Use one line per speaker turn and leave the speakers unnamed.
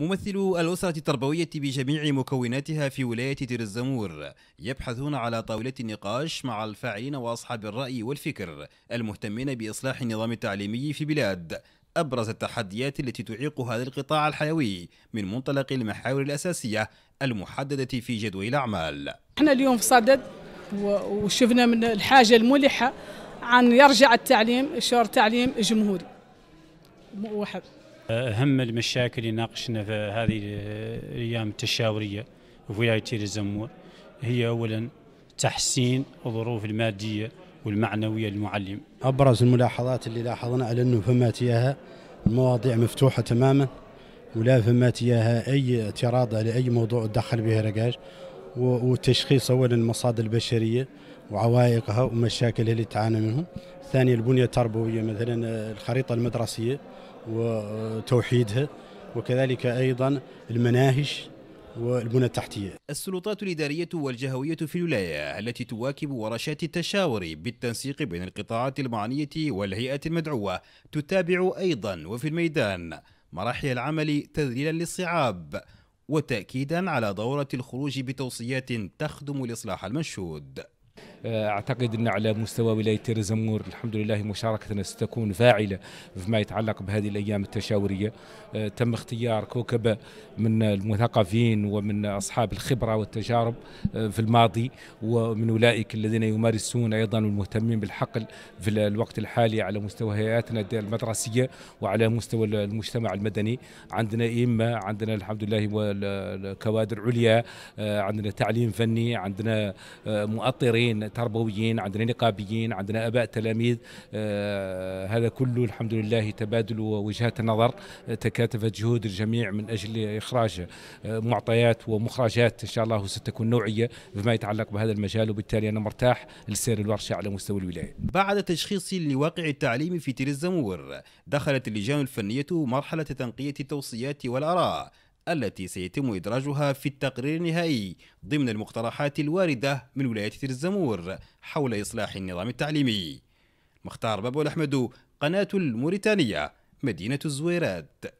ممثلو الأسرة التربوية بجميع مكوناتها في ولاية دير الزمور يبحثون على طاولة النقاش مع الفاعلين وأصحاب الرأي والفكر المهتمين بإصلاح النظام التعليمي في بلاد أبرز التحديات التي تعيق هذا القطاع الحيوي من منطلق المحاور الأساسية المحددة في جدول الأعمال
احنا اليوم في صدد وشفنا من الحاجة الملحة عن يرجع التعليم شعور تعليم جمهوري وحب. أهم المشاكل ناقشنا في هذه الأيام التشاورية في ولاية تير الزمور هي أولا تحسين الظروف المادية والمعنوية للمعلم
أبرز الملاحظات اللي لاحظنا على أنه فما تياها المواضيع مفتوحة تماما ولا فما تياها أي اعتراض على أي موضوع تدخل به رقاش وتشخيص اولا المصادر البشريه وعوائقها ومشاكلها اللي تعانى منهم ثانيا البنيه التربويه مثلا الخريطه المدرسيه وتوحيدها وكذلك ايضا المناهج والبنى التحتية
السلطات الإدارية والجهوية في الولاية التي تواكب ورشات التشاور بالتنسيق بين القطاعات المعنية والهيئة المدعوة تتابع أيضا وفي الميدان مراحل العمل تذليلا للصعاب وتأكيدا على ضرورة الخروج بتوصيات
تخدم الإصلاح المنشود آه، اعتقد ان على مستوى ولايه تيريزا مور الحمد لله مشاركتنا ستكون فاعله فيما يتعلق بهذه الايام التشاوريه آه، تم اختيار كوكبه من المثقفين ومن اصحاب الخبره والتجارب آه، في الماضي ومن اولئك الذين يمارسون ايضا المهتمين بالحقل في الوقت الحالي على مستوى هيئاتنا المدرسيه وعلى مستوى المجتمع المدني عندنا ائمه عندنا الحمد لله كوادر عليا عندنا تعليم فني عندنا مؤطرين تربويين عندنا نقابيين عندنا اباء تلاميذ آه، هذا كله الحمد لله تبادل وجهات النظر آه، تكاتفت جهود الجميع من اجل اخراج آه، معطيات ومخرجات ان شاء الله ستكون نوعيه فيما يتعلق بهذا المجال وبالتالي انا مرتاح لسير الورشه على مستوى الولايه. بعد تشخيص
لواقع التعليم في تير الزمور دخلت اللجان الفنيه مرحله تنقيه التوصيات والاراء التي سيتم إدراجها في التقرير النهائي ضمن المقترحات الواردة من ولاية تير الزمور حول إصلاح النظام التعليمي مختار بابو الأحمد قناة الموريتانية مدينة الزويرات